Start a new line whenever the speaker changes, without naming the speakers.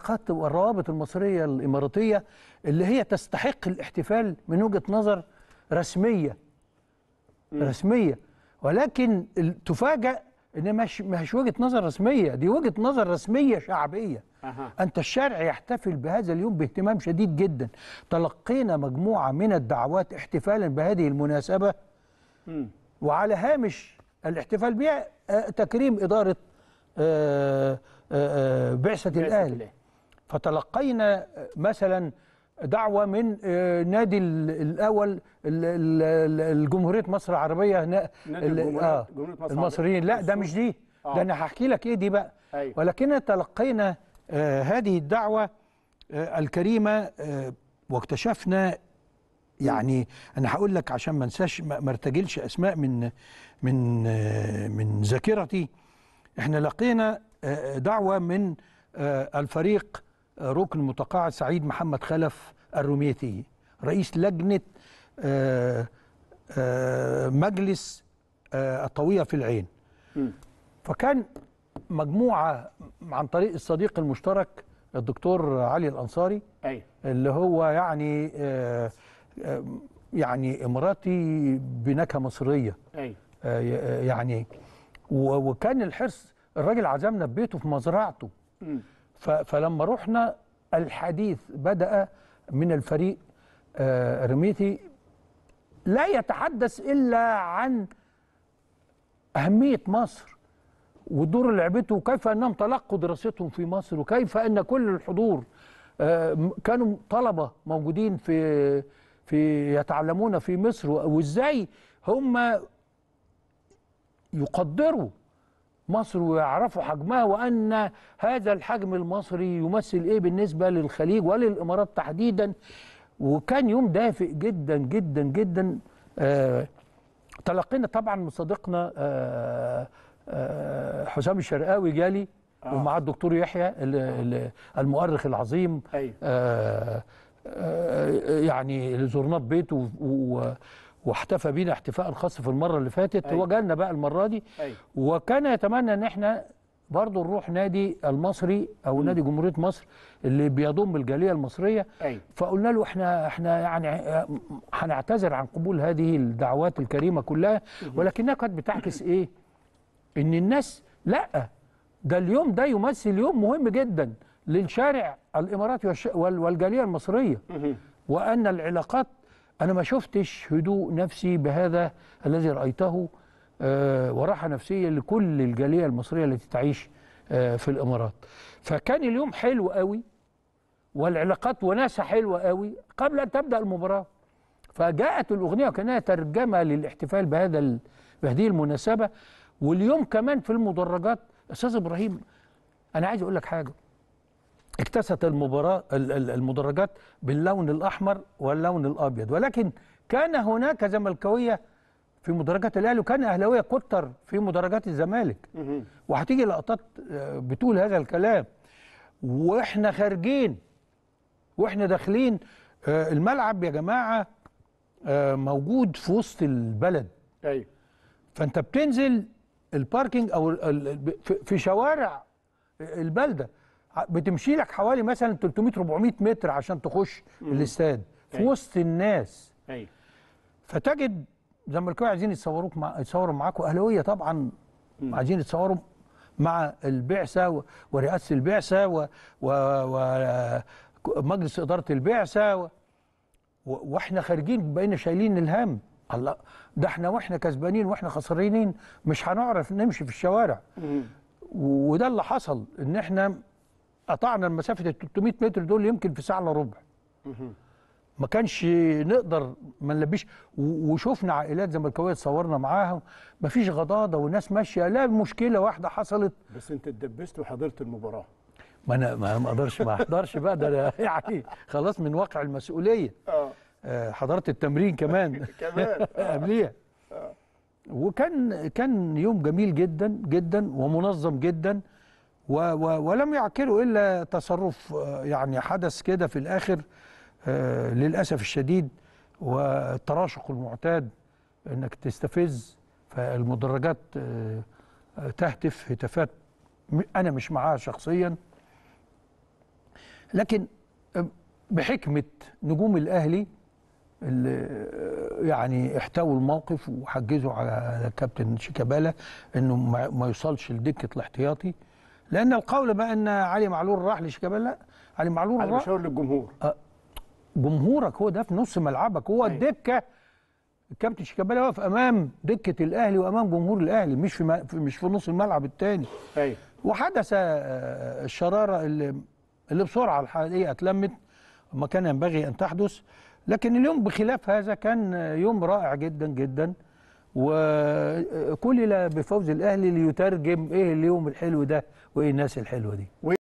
العلاقات والروابط المصريه الاماراتيه اللي هي تستحق الاحتفال من وجهه نظر رسميه م. رسميه ولكن تفاجئ ان مش مش وجهه نظر رسميه دي وجهه نظر رسميه شعبيه أه. انت الشارع يحتفل بهذا اليوم باهتمام شديد جدا تلقينا مجموعه من الدعوات احتفالا بهذه المناسبه م. وعلى هامش الاحتفال بها آه، تكريم اداره آه، آه، بعثه الاهلي فتلقينا مثلا دعوة من آه، نادي الأول الجمهورية مصر العربية هنا آه، المصريين لا ده مش دي آه. ده أنا هحكي لك إيه دي بقى أيوه. ولكن ولكننا تلقينا هذه الدعوة الكريمة واكتشفنا يعني انا هقول لك عشان ما انساش ما ارتجلش اسماء من من من ذاكرتي احنا لقينا دعوه من الفريق ركن متقاعد سعيد محمد خلف الروميتي رئيس لجنه آه، آه، مجلس آه، الطويه في العين فكان مجموعه عن طريق الصديق المشترك الدكتور علي الانصاري اللي هو يعني يعني اماراتي بنكهه مصريه يعني وكان الحرص الراجل عزمنا في بيته في مزرعته فلما رحنا الحديث بدأ من الفريق آه، رميتي لا يتحدث إلا عن أهمية مصر ودور لعبته وكيف أنهم تلقوا دراستهم في مصر وكيف أن كل الحضور آه، كانوا طلبة موجودين في في يتعلمون في مصر وإزاي هم يقدروا مصر ويعرفوا حجمها وأن هذا الحجم المصري يمثل إيه بالنسبة للخليج وللإمارات تحديدا وكان يوم دافئ جدا جدا جدا آه تلقينا طبعا من صديقنا آه آه حسام الشرقاوي جالي آه. ومع الدكتور يحيى المؤرخ العظيم أيوه. آه آه يعني اللي زرناه بيته واحتفى بينا احتفاء خاص في المره اللي فاتت أيوة. وجالنا بقى المره دي أيوة. وكان يتمنى ان احنا برضه نروح نادي المصري او م. نادي جمهوريه مصر اللي بيضم الجاليه المصريه أيوة. فقلنا له احنا احنا يعني آه، هنعتذر عن قبول هذه الدعوات الكريمه كلها ولكنها كانت بتعكس ايه؟ ان الناس لا ده اليوم ده يمثل يوم مهم جدا للشارع الاماراتي والجاليه المصريه وان العلاقات أنا ما شفتش هدوء نفسي بهذا الذي رأيته آه، وراحة نفسية لكل الجالية المصرية التي تعيش آه، في الإمارات فكان اليوم حلو قوي والعلاقات وناسة حلوة قوي قبل أن تبدأ المباراة فجاءت الأغنية وكانها ترجمة للاحتفال بهذا بهذه المناسبة واليوم كمان في المدرجات أستاذ إبراهيم أنا عايز أقول لك حاجة اكتست المباراة المدرجات باللون الأحمر واللون الأبيض ولكن كان هناك زملكاوية في مدرجات الأهلي وكان أهلاوية كتر في مدرجات الزمالك وهتيجي لقطات آه، بتقول هذا الكلام وإحنا خارجين وإحنا داخلين آه، الملعب يا جماعة آه، موجود في وسط البلد أيوه فأنت بتنزل الباركينج أو في شوارع البلده بتمشي لك حوالي مثلا 300 400 متر عشان تخش الاستاد في أيوه. وسط الناس ايوه فتجد الزملكاويه عايزين يتصوروك مع يتصوروا معاكوا اهلاويه طبعا عايزين يتصوروا مع البعثه و... ورئاسه البعثه و... و... و... مجلس اداره البعثه و... و... واحنا خارجين بقينا شايلين الهم الله ده احنا واحنا كسبانين واحنا خسرانين مش هنعرف نمشي في الشوارع م. وده اللي حصل ان احنا قطعنا المسافة ال 300 متر دول يمكن في ساعه الا ربع ما كانش نقدر ما نلبيش وشفنا عائلات زملكاويه اتصورنا معاها ما فيش غضاضه والناس ماشيه لا مشكله واحده حصلت بس انت اتدبست وحضرت المباراه ما انا ما اقدرش ما احضرش بقى ده يعني خلاص من واقع المسؤوليه اه, آه، حضرت التمرين كمان كمان قبليها آه. آه. وكان كان يوم جميل جدا جدا ومنظم جدا و و ولم يعكروا إلا تصرف آه، يعني حدث كده في الآخر آه، للأسف الشديد والتراشق المعتاد أنك تستفز فالمدرجات آه، تهتف هتافات أنا مش معاها شخصيا لكن بحكمة نجوم الأهلي اللي يعني احتووا الموقف وحجزوا على كابتن شيكابالا انه ما يوصلش لدكه الاحتياطي لان القول بان علي معلول راح لشيكابالا لا علي معلول راح مشاور للجمهور أه، جمهورك هو ده في نص ملعبك هو الدكه أيوة. الكابتن شيكابالا واقف امام دكه الاهلي وامام جمهور الاهلي مش في مش في نص الملعب الثاني ايوه وحدث آه، آه، الشراره اللي, اللي بسرعه الحقيقه اتلمت ما كان ينبغي ان تحدث لكن اليوم بخلاف هذا كان يوم رائع جدا جدا وكل بفوز الاهلي ليترجم ايه اليوم الحلو ده وايه الناس الحلوه دي